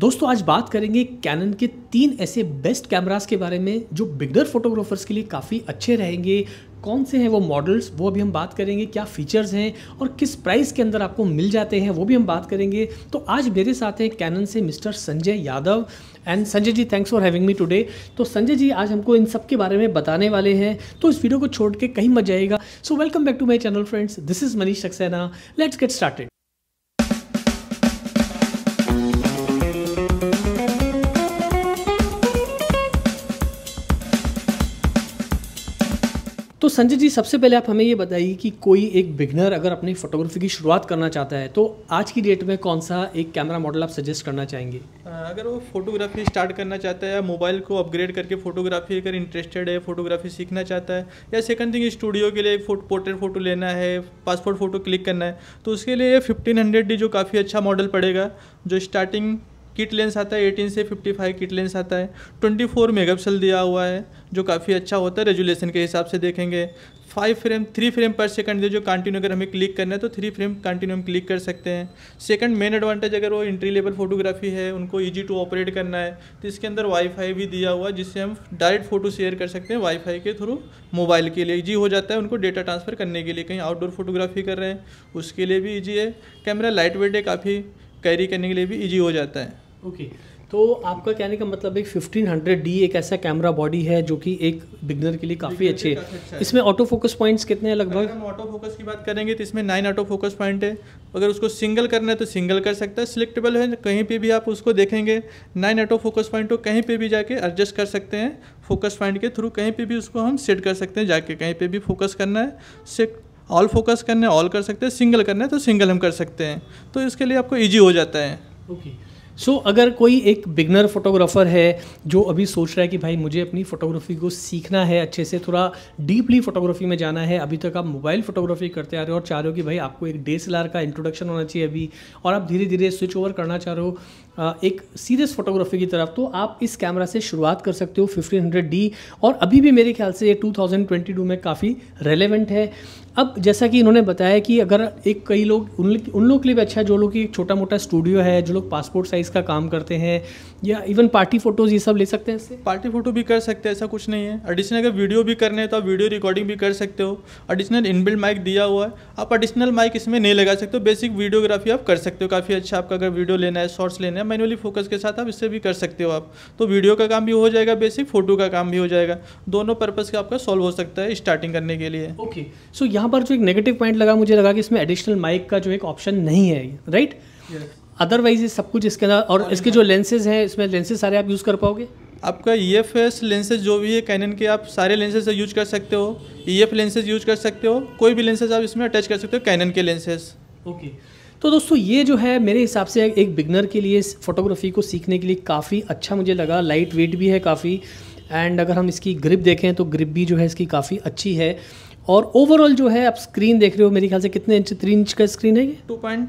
दोस्तों आज बात करेंगे कैनन के तीन ऐसे बेस्ट कैमरास के बारे में जो बिगनर फोटोग्राफर्स के लिए काफ़ी अच्छे रहेंगे कौन से हैं वो मॉडल्स वो अभी हम बात करेंगे क्या फीचर्स हैं और किस प्राइस के अंदर आपको मिल जाते हैं वो भी हम बात करेंगे तो आज मेरे साथ हैं कैनन से mister Sanjay Yadav and Sanjay ji thanks for having me today तो संजय जी आज हमको इन सब के बारे में बताने वाले हैं तो इस वीडियो को छोड़ के कहीं मत जाएगा so welcome back to my channel friends this is Manish Saxena let's get started तो संजय जी सबसे पहले आप हमें ये बताइए कि कोई एक बिगनर अगर अपनी फोटोग्राफी की शुरुआत करना चाहता है तो आज की डेट में कौन सा एक कैमरा मॉडल आप सजेस्ट करना चाहेंगे अगर वो फोटोग्राफी स्टार्ट करना चाहता है या मोबाइल को अपग्रेड करके फोटोग्राफी अगर इंटरेस्टेड है फोटोग्राफी सीखना चाहता है या सेकंड थिंग स्टूडियो के लिए फोटो पोर्ट्रेट फोटो लेना है पासपोर्ट फोटो क्लिक करना है तो उसके लिए फिफ्टीन हंड्रेड डी जो काफ़ी अच्छा मॉडल पड़ेगा जो स्टार्टिंग किट लेंस आता है 18 से 55 किट लेंस आता है 24 मेगापिक्सल दिया हुआ है जो काफ़ी अच्छा होता है रेजुलेशन के हिसाब से देखेंगे five frame three frame per second दे जो कंटिन्यू अगर हमें क्लिक करना है तो थ्री फ्रेम कंटिन्यू हम क्लिक कर सकते हैं सेकंड मेन एडवांटेज अगर वो इंट्री लेवल फोटोग्राफी है उनको इजी टू ऑपरेट करना है तो इसके अंदर वाईफाई भी दिया हुआ है जिससे हम डायरेक्ट फोटो शेयर कर सकते हैं वाईफाई के थ्रू मोबाइल के लिए ईजी हो जाता है उनको डेटा ट्रांसफ़र करने के लिए कहीं आउटडोर फोटोग्राफी कर रहे हैं उसके लिए भी ईजी है कैमरा लाइट वेट है काफ़ी कैरी करने के लिए भी ईजी हो जाता है ओके okay. तो आपका कहने का मतलब एक हंड्रेड डी एक ऐसा कैमरा बॉडी है जो कि एक बिगनर के लिए काफ़ी अच्छे है इसमें ऑटो फोकस पॉइंट्स कितने हैं लगभग हम ऑटो फोकस की बात करेंगे तो इसमें नाइन ऑटो फोकस पॉइंट है अगर उसको सिंगल करना है तो सिंगल कर सकता है सिलेक्टेबल है कहीं पे भी आप उसको देखेंगे नाइन ऑटो फोकस पॉइंट को कहीं पे भी जाके एडजस्ट कर सकते हैं फोकस पॉइंट के थ्रू कहीं पे भी उसको हम सेट कर सकते हैं जाके कहीं पे भी फोकस करना है सेट ऑल फोकस करना है ऑल कर सकते हैं सिंगल करना है तो सिंगल हम कर सकते हैं तो इसके लिए आपको ईजी हो जाता है ओके सो so, अगर कोई एक बिगनर फोटोग्राफर है जो अभी सोच रहा है कि भाई मुझे अपनी फ़ोटोग्राफी को सीखना है अच्छे से थोड़ा डीपली फोटोग्राफी में जाना है अभी तक आप मोबाइल फोटोग्राफी करते आ रहे हो और चाह रहे हो कि भाई आपको एक डे का इंट्रोडक्शन होना चाहिए अभी और आप धीरे धीरे स्विच ओवर करना चाह रहे हो एक सीरियस फोटोग्राफी की तरफ तो आप इस कैमरा से शुरुआत कर सकते हो 1500D और अभी भी मेरे ख्याल से ये 2022 में काफ़ी रेलेवेंट है अब जैसा कि इन्होंने बताया कि अगर एक कई लोग उन लोग लोगों के लिए भी अच्छा है जो लोग एक छोटा मोटा स्टूडियो है जो लोग पासपोर्ट साइज़ का काम करते हैं या इवन पार्टी फ़ोटोज़ ये सब ले सकते हैं इससे पार्टी फ़ोटो भी कर सकते हैं ऐसा कुछ नहीं है एडिशनल अगर वीडियो भी करने हैं तो आप वीडियो रिकॉर्डिंग भी कर सकते हो एडिशनल इनबिल्ड माइक दिया हुआ है आप एडिशनल माइक इसमें नहीं लगा सकते हो बेसिक वीडियोग्राफी आप कर सकते हो काफ़ी अच्छा आपका अगर वीडियो लेना है शॉर्ट्स लेना है या मैनुअली फोकस के साथ आप इससे भी कर सकते हो आप तो वीडियो का काम भी हो जाएगा बेसिक फोटो का काम भी हो जाएगा दोनों पर्पज़ का आपका सॉल्व हो सकता है स्टार्टिंग करने के लिए ओके सो यहाँ पर जो एक नेगेटिव पॉइंट लगा मुझे लगा कि इसमें एडिशनल माइक का जो एक ऑप्शन नहीं है राइट अदरवाइज ये सब कुछ इसके अंदर और इसके जो लेंसेज हैं इसमें लेंसेज सारे आप यूज़ कर पाओगे आपका ई एफ एस लेंसेज जो भी है कैनन के आप सारे लेंसेज से यूज कर सकते हो ई एफ लेंसेज यूज कर सकते हो कोई भी लेंसेज आप इसमें अटैच कर सकते हो कैनन के लेंसेज ओके okay. तो दोस्तों ये जो है मेरे हिसाब से एक बिगनर के लिए फ़ोटोग्राफी को सीखने के लिए काफ़ी अच्छा मुझे लगा लाइट वेट भी है काफ़ी एंड अगर हम इसकी ग्रिप देखें तो ग्रिप भी जो है इसकी काफ़ी अच्छी है और ओवरऑल जो है आप स्क्रीन देख रहे हो मेरे ख्याल से कितने इंच थ्री इंच का स्क्रीन है ये two point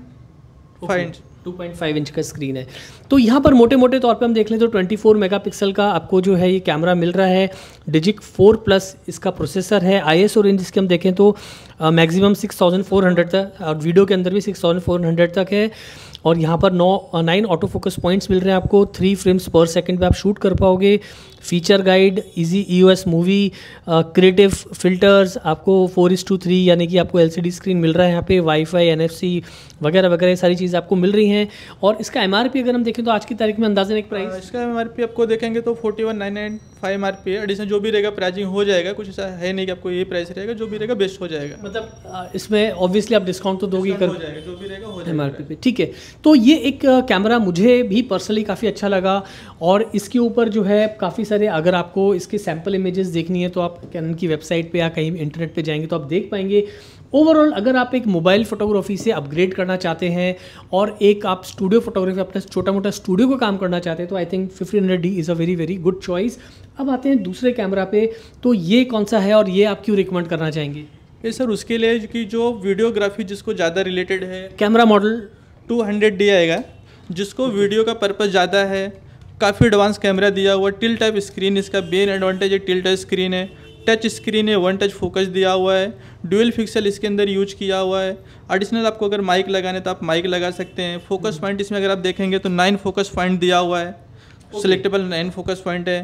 five inch 2.5 inch का स्क्रीन है तो यहाँ पर मोटे मोटे तौर पे हम देख लें तो 24 मेगापिक्सल का आपको जो है ये कैमरा मिल रहा है डिजिक 4 प्लस इसका प्रोसेसर है आई एस रेंज इसके हम देखें तो maximum six thousand four hundred तक और वीडियो के अंदर भी सिक्स थाउजेंड फोर हंड्रेड तक है और यहाँ पर नौ नाइन ऑटो फोकस पॉइंट्स मिल रहे हैं आपको थ्री फ्रेम्स पर सेकंड पे आप शूट कर पाओगे feature guide easy EOS movie creative filters आपको फोर इज टू थ्री यानी कि आपको एलसीडी स्क्रीन मिल रहा है यहाँ पे वाईफाई एनएफसी वगैरह वगैरह सारी चीज़ आपको मिल रही हैं और इसका एम अगर हम देखें तो आज की तारीख में अंदाजन एक प्राइस इसका एम आपको देखेंगे तो forty one nine nine five M edition जो भी रहेगा प्राइजिंग हो जाएगा कुछ ऐसा है नहीं कि आपको ये प्राइस रहेगा जो भी रहेगा बेस्ट हो जाएगा मतलब इसमें ऑब्वियसली आप डिस्काउंट तो दोगे कर एम भी रहेगा पे ठीक है तो ये एक कैमरा मुझे भी पर्सनली काफ़ी अच्छा लगा और इसके ऊपर जो है काफ़ी सारे अगर आपको इसके सैम्पल इमेजेस देखनी है तो आप कैन की वेबसाइट पे या कहीं इंटरनेट पे जाएंगे तो आप देख पाएंगे ओवरऑल अगर आप एक मोबाइल फोटोग्राफी से अपग्रेड करना चाहते हैं और एक आप स्टूडियो फोटोग्राफी अपना छोटा मोटा स्टूडियो का काम करना चाहते हैं तो I think fifteen hundred D is a very very good choice अब आते हैं दूसरे कैमरा पे तो ये कौन सा है और ये आप क्यों रिकमेंड करना चाहेंगे ये सर उसके लिए कि जो वीडियोग्राफी जिसको ज़्यादा रिलेटेड है कैमरा मॉडल 200 डी आएगा जिसको वीडियो का पर्पज़ ज़्यादा है काफ़ी एडवांस कैमरा दिया हुआ टिल टाइप स्क्रीन इसका मेन एडवांटेज है टिल टाइप स्क्रीन है टच स्क्रीन है वन टच फोकस दिया हुआ है ड्यूल पिक्सल इसके अंदर यूज किया हुआ है एडिशनल आपको अगर माइक लगाने तो आप माइक लगा सकते हैं फोकस पॉइंट इसमें अगर आप देखेंगे तो नाइन फोकस पॉइंट दिया हुआ है सिलेक्टेबल नाइन फोकस पॉइंट है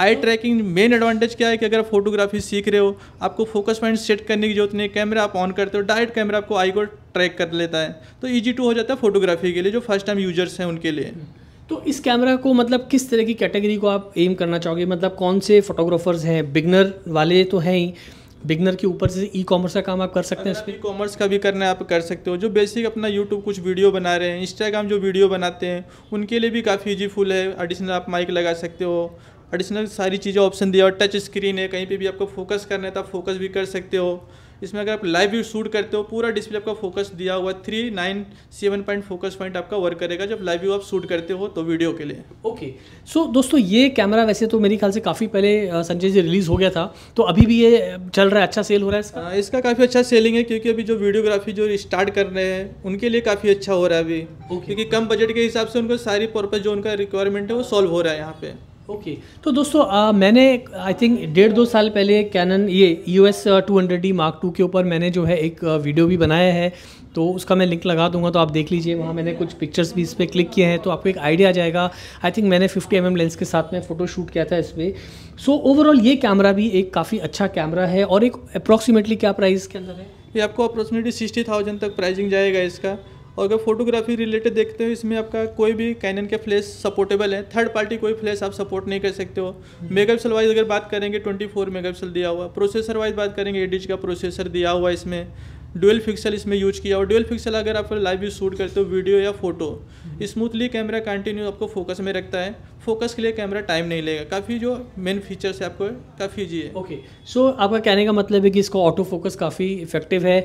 आई ट्रैकिंग मेन एडवांटेज क्या है कि अगर आप फोटोग्राफी सीख रहे हो आपको फोकस पॉइंट सेट करने की जरूरत नहीं है कैमरा आप ऑन करते हो डायरेक्ट कैमरा आपको आई को ट्रैक कर लेता है तो ईजी टू हो जाता है फोटोग्राफी के लिए जो फर्स्ट टाइम यूजर्स हैं उनके लिए तो इस कैमरा को मतलब किस तरह की कैटेगरी को आप एम करना चाहोगे मतलब कौन से फोटोग्राफर्स हैं बिगनर वाले तो हैं ही बिगनर के ऊपर से ई कॉमर्स का काम आप कर सकते हैं ई कॉमर्स का भी करना आप कर सकते हो जो बेसिक अपना यूट्यूब कुछ वीडियो बना रहे हैं इंस्टाग्राम जो वीडियो बनाते हैं उनके लिए भी काफ़ी ईजीफुल है एडिशनल आप माइक लगा सकते हो एडिशनल सारी चीज़ें ऑप्शन दिया और टच स्क्रीन है कहीं पे भी आपको फोकस करना है तो आप फोकस भी कर सकते हो इसमें अगर आप लाइव व्यू शूट करते हो पूरा डिस्प्ले आपका फोकस दिया हुआ three nine seven point focus point आपका वर्क करेगा जब लाइव व्यू आप शूट करते हो तो वीडियो के लिए ओके okay. सो so, दोस्तों ये कैमरा वैसे तो मेरे ख्याल से काफ़ी पहले संजय जी रिलीज़ हो गया था तो अभी भी ये चल रहा है अच्छा सेल हो रहा है इसका आ, इसका काफ़ी अच्छा सेलिंग है क्योंकि अभी जो वीडियोग्राफी जो स्टार्ट कर रहे हैं उनके लिए काफ़ी अच्छा हो रहा है अभी okay. क्योंकि कम बजट के हिसाब से उनको सारी पर्पज़ जो उनका रिक्वायरमेंट है वो सॉल्व हो रहा है यहाँ पे ओके okay. तो दोस्तों आ, मैंने आई थिंक डेढ़ दो साल पहले कैनन ये U S two hundred D mark two के ऊपर मैंने जो है एक वीडियो uh, भी बनाया है तो उसका मैं लिंक लगा दूंगा तो आप देख लीजिए वहाँ मैंने कुछ पिक्चर्स भी इस पर क्लिक किए हैं तो आपको एक आइडिया आ जाएगा आई थिंक मैंने 50 एम mm लेंस के साथ में फ़ोटो शूट किया था इस पर सो ओवरऑल ये कैमरा भी एक काफ़ी अच्छा कैमरा है और एक अप्रॉक्सीमेटली क्या प्राइस के अंदर है ये आपको अप्रॉक्सीमेटली सिक्सटी थाउजेंड तक प्राइसिंग जाएगा इसका और अगर फोटोग्राफी रिलेटेड देखते हो इसमें आपका कोई भी कैनन के फ्लैश सपोर्टेबल है थर्ड पार्टी कोई फ्लैश आप सपोर्ट नहीं कर सकते हो मेगापिक्सल हम्म। वाइज अगर बात करेंगे 24 मेगापिक्सल दिया हुआ प्रोसेसर वाइज बात करेंगे एडिज का प्रोसेसर दिया हुआ इसमें डुअल पिक्सल इसमें यूज किया और डुअल पिक्सल अगर आप लाइव व्यू शूट करते हो वीडियो या फोटो स्मूथली कैमरा कंटिन्यू आपको फोकस में रखता है फोकस के लिए कैमरा टाइम नहीं लेगा काफ़ी जो मेन फीचर्स है आपको काफ़ी जी है ओके सो आपका कहने का मतलब है कि इसका ऑटो फोकस काफ़ी इफेक्टिव है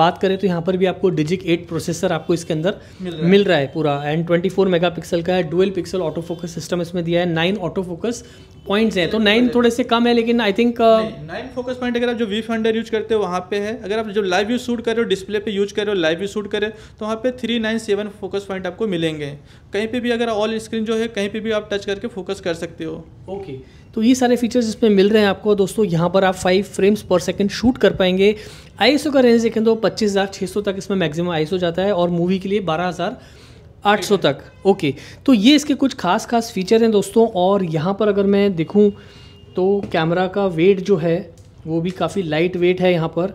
बात करें तो यहाँ पर भी आपको डिजिक एट प्रोसेसर आपको इसके अंदर मिल रहा, मिल रहा है पूरा and twenty four megapixel का है dual pixel auto focus system इसमें दिया है नाइन ऑटो फोकस पॉइंट्स हैं तो नाइन थोड़े से कम है लेकिन I think nine focus point अगर आप जो वी फंडर यूज करते हो वहाँ पे है अगर आप जो लाइव यू शूट कर रहे हो डिस्प्ले पे यूज कर रहे हो लाइव यू शूट करें तो वहाँ पे three nine seven focus point आपको मिलेंगे कहीं पे भी अगर ऑल स्क्रीन जो है कहीं पे भी आप टच सर्च करके फोकस कर सकते हो ओके okay. तो ये सारे फीचर्स इसमें मिल रहे हैं आपको दोस्तों यहाँ पर आप five frames per second shoot कर पाएंगे आई का रेंज देखें तो पच्चीस हज़ार छः सौ तक इसमें मैक्सिमम आई जाता है और मूवी के लिए बारह हज़ार आठ सौ तक ओके तो ये इसके कुछ खास खास फीचर हैं दोस्तों और यहाँ पर अगर मैं देखूँ तो कैमरा का वेट जो है वो भी काफ़ी लाइट वेट है यहाँ पर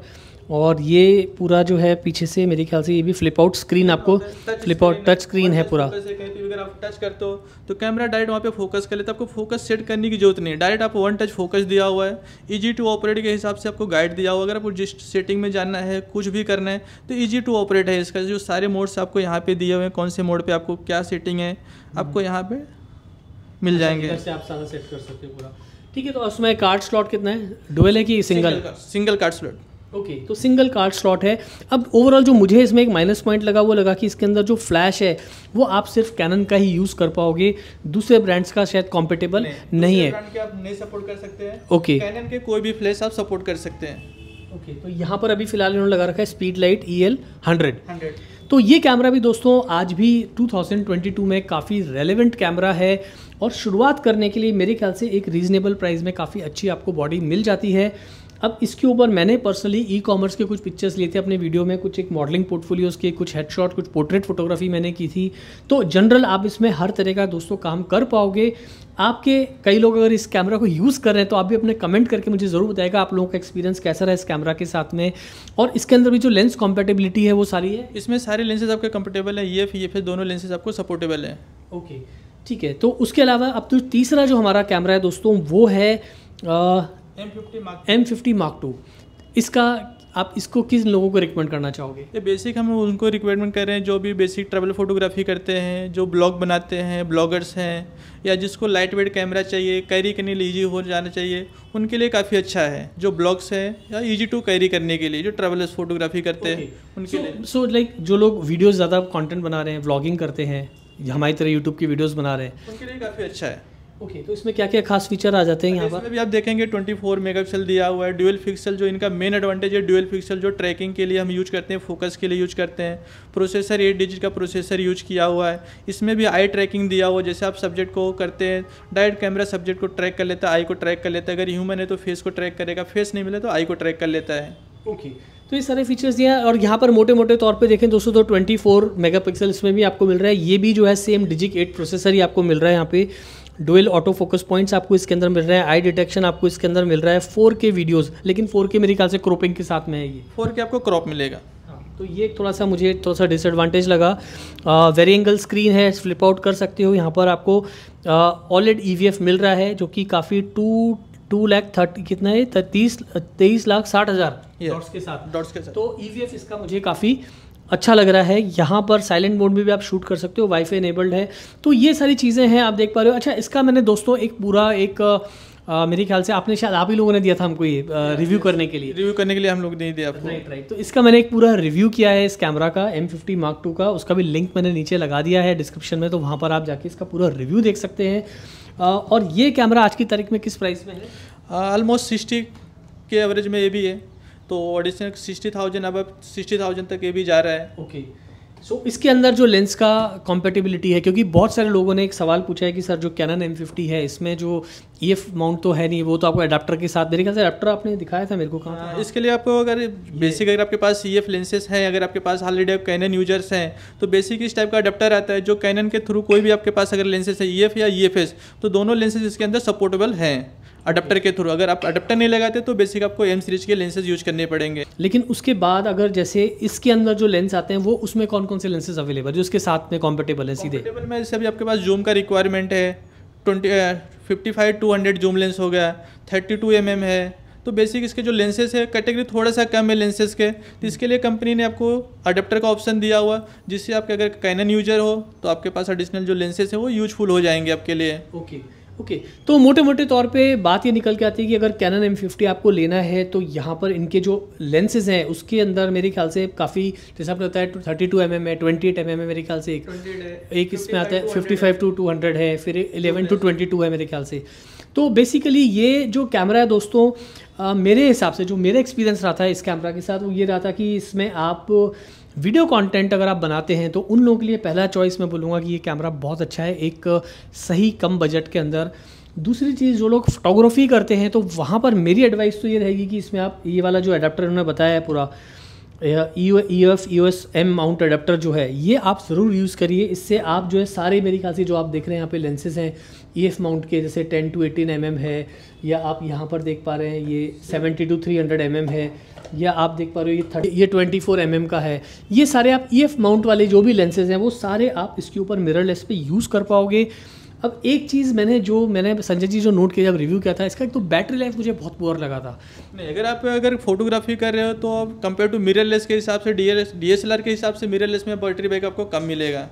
और ये पूरा जो है पीछे से मेरे ख्याल से ये भी फ्लिप आउट स्क्रीन आपको फ्लिप आउट टच स्क्रीन है पूरा अगर आप टच करते हो तो कैमरा डायरेक्ट वहाँ पे फोकस कर लेता तो आपको फोकस सेट करने की जरूरत नहीं है डायरेक्ट आपको वन टच फोकस दिया हुआ है ईजी टू ऑपरेट के हिसाब से आपको गाइड दिया हुआ अगर आपको जिस सेटिंग में जाना है कुछ भी करना है तो ईजी टू ऑपरेट है इसका जो सारे मोड्स आपको यहाँ पे दिए हुए हैं कौन से मोड पर आपको क्या सेटिंग है आपको यहाँ पे मिल जाएंगे आप सारा सेट कर सकते हो पूरा ठीक है तो उसमें कार्ड स्लॉट कितना है डुअल है कि single single card slot okay okay, तो सिंगल कार्ड स्लॉट है अब ओवरऑल जो मुझे इसमें एक माइनस पॉइंट लगा वो लगा कि इसके अंदर जो फ्लैश है वो आप सिर्फ कैनन का ही यूज़ कर पाओगे दूसरे ब्रांड्स का शायद कॉम्पेटेबल नहीं, नहीं है आप नहीं सपोर्ट कर सकते हैं ओके okay. कैनन के कोई भी फ्लैश आप सपोर्ट कर सकते हैं ओके okay, तो यहाँ पर अभी फिलहाल इन्होंने लगा रखा है speedlite E L hundred तो ये कैमरा भी दोस्तों आज भी 2022 में काफ़ी रेलेवेंट कैमरा है और शुरुआत करने के लिए मेरे ख्याल से एक रीज़नेबल प्राइस में काफ़ी अच्छी आपको बॉडी मिल जाती है अब इसके ऊपर मैंने पर्सनली ई कॉमर्स के कुछ पिक्चर्स लिए थे अपने वीडियो में कुछ एक मॉडलिंग पोर्टफोलियोज के कुछ हेडशॉट कुछ पोर्ट्रेट फोटोग्राफी मैंने की थी तो जनरल आप इसमें हर तरह का दोस्तों काम कर पाओगे आपके कई लोग अगर इस कैमरा को यूज़ कर रहे हैं तो आप भी अपने कमेंट करके मुझे ज़रूर बताएगा आप लोगों का एक्सपीरियंस कैसा रहा इस कैमरा के साथ में और इसके अंदर भी जो लेंस कॉम्पेटेबिलिटी है वो सारी है इसमें सारे लेंसेज आपके कंफर्टेबल है ये ये फिर दोनों लेंसेज आपको सपोर्टेबल है ओके ठीक है तो उसके अलावा अब तो तीसरा जो हमारा कैमरा है दोस्तों वो है M fifty mark M fifty mark two इसका आप इसको किस लोगों को रिकमेंड करना चाहोगे ये बेसिक हम उनको रिकमेंड कर रहे हैं जो भी बेसिक ट्रैवल फोटोग्राफी करते हैं जो ब्लॉग बनाते हैं ब्लॉगर्स हैं या जिसको लाइट वेट कैमरा चाहिए कैरी करने लिए ईजी हो जाना चाहिए उनके लिए काफ़ी अच्छा है जो ब्लॉग्स हैं या ईजी टू कैरी करने के लिए जो ट्रैवलर्स फोटोग्राफी करते okay. हैं उनके so, लिए सो लाइक like, जो लोग वीडियोज़ ज़्यादा कॉन्टेंट बना रहे हैं ब्लॉगिंग करते हैं हमारी तरह यूट्यूब की वीडियोज़ बना रहे हैं उनके लिए काफ़ी अच्छा है ओके okay, तो इसमें क्या क्या खास फीचर आ जाते हैं यहाँ पर भी आप देखेंगे 24 मेगा दिया हुआ है ड्यूल पिक्सल जो इनका मेन एडवांटेज है ड्यूल पिक्सल जो ट्रैकिंग के लिए हम यूज करते हैं फोकस के लिए यूज करते हैं प्रोसेसर एट डिजिट का प्रोसेसर यूज किया हुआ है इसमें भी आई ट्रैकिंग दिया हुआ है जैसे आप सब्जेक्ट को करते हैं डायरेक्ट कैमरा सब्जेक्ट को ट्रैक कर लेता है आई को ट्रैक कर लेता है अगर ह्यूमन है तो फेस को ट्रैक करेगा फेस नहीं मिले तो आई को ट्रैक कर लेता है ओके तो ये सारे फीचर्स दिए हैं और यहाँ पर मोटे मोटे तौर पे देखें दोस्तों तो 24 मेगापिक्सल इसमें भी आपको मिल रहा है ये भी जो है सेम डिजिक एट प्रोसेसर ही आपको मिल रहा है यहाँ पे डुअल ऑटो फोकस पॉइंट्स आपको इसके अंदर मिल रहा है आई डिटेक्शन आपको इसके अंदर मिल रहा है फोर के वीडियोज़ लेकिन फोर के मेरे ख्याल से क्रॉपिंग के साथ में है ये फोर के आपको क्रॉप मिलेगा हाँ, तो ये थोड़ा सा मुझे थोड़ा सा डिसएडवांटेज लगा वेरी एंगल स्क्रीन है फ्लिप आउट कर सकते हो यहाँ पर आपको ऑलरेड ई e मिल रहा है जो कि काफ़ी टू टू लैख थर्टी कितना है तीस तेईस लाख साठ हज़ार डॉट्स के साथ डॉट्स के साथ तो ई e इसका मुझे काफ़ी अच्छा लग रहा है यहाँ पर साइलेंट मोड में भी आप शूट कर सकते हो वाईफाई इनेबल्ड है तो ये सारी चीज़ें हैं आप देख पा रहे हो अच्छा इसका मैंने दोस्तों एक पूरा एक आ, मेरे ख्याल से आपने शायद आप ही लोगों ने दिया था हमको ये रिव्यू करने के लिए रिव्यू करने के लिए हम लोग नहीं दिया आपको राइट राइट तो इसका मैंने एक पूरा रिव्यू किया है इस कैमरा का एम फिफ्टी मार्क टू का उसका भी लिंक मैंने नीचे लगा दिया है डिस्क्रिप्शन में तो वहाँ पर आप जाके इसका पूरा रिव्यू देख सकते हैं और ये कैमरा आज की तारीख में किस प्राइस में है ऑलमोस्ट सिक्सटी के एवरेज में ये भी है तो ऑडिशन सिक्सटी थाउजेंड अब सिक्सटी थाउजेंड तक ये भी जा रहा है ओके सो so, इसके अंदर जो लेंस का कॉम्पेटिबिलिटी है क्योंकि बहुत सारे लोगों ने एक सवाल पूछा है कि सर जो कैनन एम फिफ्टी है इसमें जो ई एफ माउंट तो है नहीं वो तो आपको अडाप्टर के साथ मेरे ख्याल से अडाप्टर आपने दिखाया था मेरे को कहाँ हाँ, इसके लिए आपको अगर बेसिक अगर आपके पास ई एफ लेंसेज हैं अगर आपके पास ऑलरेडी कैनन यूजर्स हैं तो बेसिक इस टाइप का अडाप्टर आता है जो कैनन के थ्रू कोई भी आपके पास अगर लेंसेज है ई एफ या ई एफ एस तो दोनों लेंसेज इसके अंदर सपोर्टेबल हैं अडप्टर के थ्रू अगर आप अडप्टर नहीं लगाते तो बेसिक आपको एम सीरीज के लेंसेज यूज करने पड़ेंगे लेकिन उसके बाद अगर जैसे इसके अंदर जो लेंस आते हैं वो उसमें कौन कौन से लेंसेज अवेलेबल जो उसके साथ में कॉम्पेटेबल है सीधे में जैसे अभी आपके पास जूम का रिक्वायरमेंट है twenty fifty five two hundred zoom lens हो गया थर्टी टू एम एम है तो बेसिक इसके जो लेंसेज है कैटेगरी थोड़ा सा कम है लेंसेज के तो इसके लिए कंपनी ने आपको अडेप्टर का ऑप्शन दिया हुआ जिससे आपके अगर कैनन यूजर हो तो आपके पास एडिशनल जो लेंसेज है वो यूजफुल हो जाएंगे आपके लिए ओके okay. ओके okay, तो मोटे मोटे तौर पे बात ये निकल के आती है कि अगर कैनन एम फिफ्टी आपको लेना है तो यहाँ पर इनके जो लेंसेज हैं उसके अंदर मेरे ख्याल से काफ़ी जैसे आपने बताया थर्टी टू एम एम है ट्वेंटी एट एम एम है मेरे ख्याल से एक एक इसमें आता है fifty five two two hundred है फिर इलेवन टू ट्वेंटी टू है मेरे ख्याल से तो बेसिकली ये जो कैमरा है दोस्तों आ, मेरे हिसाब से जो मेरा एक्सपीरियंस रहा था इस कैमरा के साथ वो ये रहा था कि इसमें आप वीडियो कंटेंट अगर आप बनाते हैं तो उन लोगों के लिए पहला चॉइस मैं बोलूँगा कि ये कैमरा बहुत अच्छा है एक सही कम बजट के अंदर दूसरी चीज़ जो लोग फोटोग्राफी करते हैं तो वहाँ पर मेरी एडवाइस तो ये रहेगी कि इसमें आप ये वाला जो एडाप्टर उन्होंने बताया है पूरा E F E S M mount adapter जो है ये आप ज़रूर यूज़ करिए इससे आप जो है सारे मेरी खासी जो आप देख रहे हैं यहाँ पे लेंसेज हैं ई एफ माउंट के जैसे 10 टू 18 एम mm है या आप यहाँ पर देख पा रहे हैं ये 70 टू 300 एम mm है या आप देख पा रहे हो ये थर्टी ये 24 फोर mm का है ये सारे आप ई एफ माउंट वाले जो भी लेंसेज हैं वो सारे आप इसके ऊपर मिररलेस पे यूज़ कर पाओगे अब एक चीज़ मैंने जो मैंने संजय जी जो नोट किया जब रिव्यू किया था इसका एक तो बैटरी लाइफ मुझे बहुत बोर लगा था नहीं अगर आप अगर फोटोग्राफी कर रहे हो तो आप कंपेयर टू मिररलेस के हिसाब से डी एस के हिसाब से मिररलेस में बैटरी बैकअप को कम मिलेगा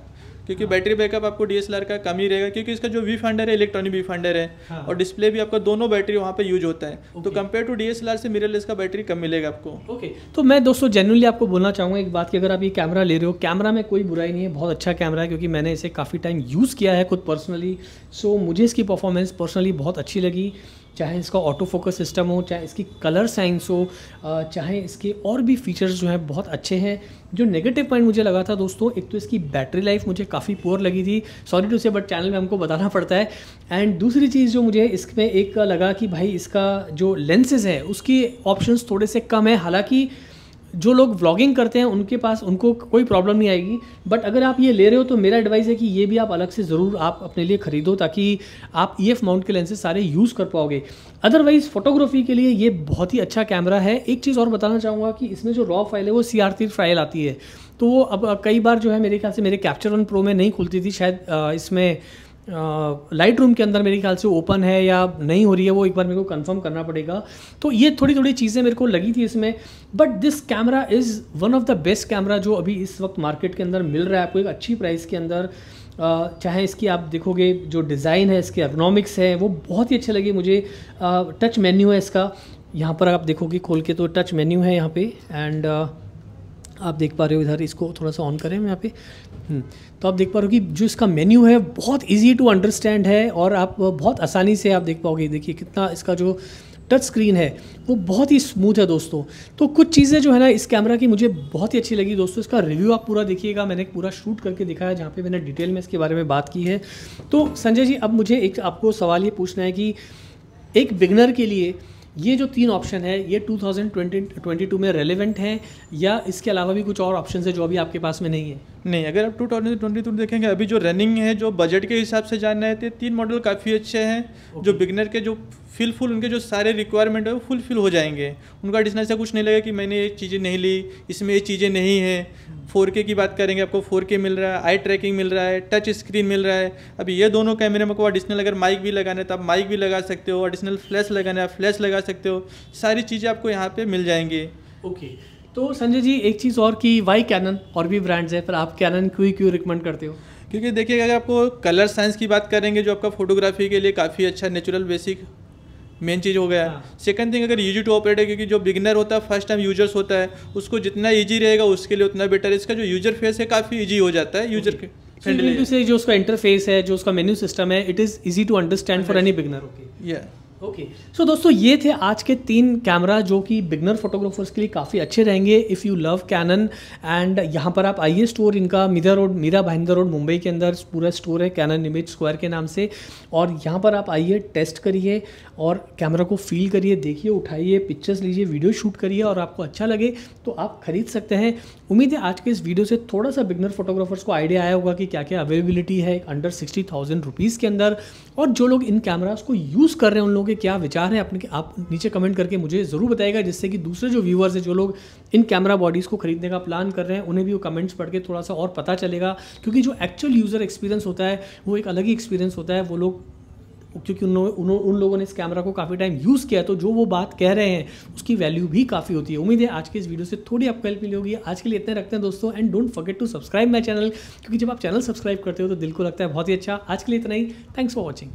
क्योंकि हाँ। बैटरी बैकअप आपको डी का कम ही रहेगा क्योंकि इसका जो वी फंडर है इलेक्ट्रॉनिक वी फंडर है हाँ। और डिस्प्ले भी आपका दोनों बैटरी वहाँ पे यूज होता है तो कंपेयर टू डी से मिररलेस का बैटरी कम मिलेगा आपको ओके तो मैं दोस्तों जनरली आपको बोलना चाहूँगा एक बात की अगर आप ये कैमरा ले रहे हो कैमरा में कोई बुराई नहीं है बहुत अच्छा कैमरा है क्योंकि मैंने इसे काफ़ी टाइम यूज़ किया है खुद पर्सनली सो मुझे इसकी परफॉर्मेंस पर्सनली बहुत अच्छी लगी चाहे इसका ऑटो फोकस सिस्टम हो चाहे इसकी कलर साइंस हो चाहे इसके और भी फीचर्स जो हैं बहुत अच्छे हैं जो नेगेटिव पॉइंट मुझे लगा था दोस्तों एक तो इसकी बैटरी लाइफ मुझे काफ़ी पुअर लगी थी sorry to say but channel में हमको बताना पड़ता है एंड दूसरी चीज़ जो मुझे इसमें एक लगा कि भाई इसका जो लेंसेज है उसकी ऑप्शन थोड़े से कम है हालांकि जो लोग व्लॉगिंग करते हैं उनके पास उनको कोई प्रॉब्लम नहीं आएगी बट अगर आप ये ले रहे हो तो मेरा एडवाइस है कि ये भी आप अलग से ज़रूर आप अपने लिए ख़रीदो ताकि आप ई एफ माउंट के लेंसेज सारे यूज़ कर पाओगे अदरवाइज़ फोटोग्राफी के लिए ये बहुत ही अच्छा कैमरा है एक चीज़ और बताना चाहूँगा कि इसमें जो रॉ फाइल है वो सी आर फाइल आती है तो वो अब कई बार जो है मेरे ख्याल से मेरे कैप्चर वन प्रो में नहीं खुलती थी शायद इसमें लाइट रूम के अंदर मेरे ख्याल से ओपन है या नहीं हो रही है वो एक बार मेरे को कंफर्म करना पड़ेगा तो ये थोड़ी थोड़ी चीज़ें मेरे को लगी थी इसमें but this camera is one of the best camera जो अभी इस वक्त मार्केट के अंदर मिल रहा है आपको एक अच्छी प्राइस के अंदर चाहे इसकी आप देखोगे जो डिज़ाइन है इसके अकनॉमिक्स है वो बहुत ही अच्छे लगे मुझे टच मेन्यू है इसका यहाँ पर आप देखोगे खोल के तो टच मेन्यू है यहाँ पे एंड आप देख पा रहे हो इधर इसको थोड़ा सा ऑन करें यहाँ पे हम्म, तो आप देख पा रहे हो कि जो इसका मेन्यू है बहुत इजी टू अंडरस्टैंड है और आप बहुत आसानी से आप देख पाओगे देखिए कितना इसका जो टच स्क्रीन है वो बहुत ही स्मूथ है दोस्तों तो कुछ चीज़ें जो है ना इस कैमरा की मुझे बहुत ही अच्छी लगी दोस्तों इसका रिव्यू आप पूरा देखिएगा मैंने पूरा शूट करके दिखाया जहाँ पे मैंने डिटेल में इसके बारे में बात की है तो संजय जी अब मुझे एक आपको सवाल ये पूछना है कि एक बिगनर के लिए ये जो तीन ऑप्शन है ये 2020 22 में रेलिवेंट है या इसके अलावा भी कुछ और ऑप्शन है जो अभी आपके पास में नहीं है नहीं अगर आप टू थाउजेंड ट्वेंटी टू देखेंगे अभी जो रनिंग है जो बजट के हिसाब से जान रहे थे तीन मॉडल काफ़ी अच्छे हैं जो बिगनर के जो फिलफुल उनके जो सारे रिक्वायरमेंट है वो फुलफिल हो जाएंगे उनका डिजाइन से कुछ नहीं लगेगा कि मैंने ये चीज़ें नहीं ली इसमें ये चीज़ें नहीं है फोर के की बात करेंगे आपको फोर के मिल रहा है आई ट्रैकिंग मिल रहा है टच स्क्रीन मिल रहा है अभी ये दोनों कैमरे में को एडिशनल अगर माइक भी लगाना है तो आप माइक भी लगा सकते हो एडिशनल फ्लैश लगाना है फ्लैश लगा सकते हो सारी चीज़ें आपको यहाँ पर मिल जाएंगी ओके okay. तो संजय जी एक चीज़ और कि वाई कैनन और भी ब्रांड्स हैं पर आप कैनन क्यों ही क्यों रिकमेंड करते हो क्योंकि देखिए अगर आपको कलर साइंस की बात करेंगे जो आपका फोटोग्राफी के लिए काफ़ी अच्छा नेचुरल बेसिक मेन चीज़ हो गया सेकंड थिंग हाँ। अगर ईजी टू ऑपरेट है क्योंकि जो बिगनर होता है फर्स्ट टाइम यूजर्स होता है उसको जितना ईजी रहेगा उसके लिए उतना बेटर है इसका जो यूजर फेस है काफ़ी ईजी हो जाता है यूजर के फ्रेंडली जो उसका इंटरफेस है जो उसका मेन्यू सिस्टम है it is easy to understand for any beginner okay okay okay. So so, दोस्तों ये थे आज के तीन कैमरा जो कि बिगनर फोटोग्राफर्स के लिए काफ़ी अच्छे रहेंगे if you love Canon and यहाँ पर आप आइए स्टोर इनका मीरा रोड मीरा भाइंदर रोड मुंबई के अंदर पूरा स्टोर है कैनन इमेज स्क्वायर के नाम से और यहाँ पर आप आइए टेस्ट करिए और कैमरा को फील करिए देखिए उठाइए पिक्चर्स लीजिए वीडियो शूट करिए और आपको अच्छा लगे तो आप खरीद सकते हैं उम्मीद है आज के इस वीडियो से थोड़ा सा बिगनर फोटोग्राफर्स को आइडिया आया होगा कि क्या क्या अवेलेबिलिटी है अंडर सिक्सटी थाउजेंड रुपीज़ के अंदर और जो लोग इन कैमराज को यूज़ कर रहे हैं उन लोगों के क्या विचार है अपने आप नीचे कमेंट करके मुझे ज़रूर बताएगा जिससे कि दूसरे जो व्यूवर्स हैं जो लोग इन कैमरा बॉडीज़ को खरीदने का प्लान कर रहे हैं उन्हें भी वो कमेंट्स पढ़ के थोड़ा सा और पता चलेगा क्योंकि जो एक्चुअल यूज़र एक्सपीरियंस होता है वो एक अलग ही एक्सपीरियंस होता है वो लोग क्योंकि उन, उन उन लोगों ने इस कैमरा को काफ़ी टाइम यूज़ किया तो जो वो बात कह रहे हैं उसकी वैल्यू भी काफ़ी होती है उम्मीद है आज के इस वीडियो से थोड़ी आपको हेल्प मिली होगी आज के लिए इतने रखते हैं दोस्तों and don't forget to subscribe my channel क्योंकि जब आप चैनल सब्सक्राइब करते हो तो दिल को लगता है बहुत ही अच्छा आज के लिए इतना ही थैंक्स फॉर वॉचिंग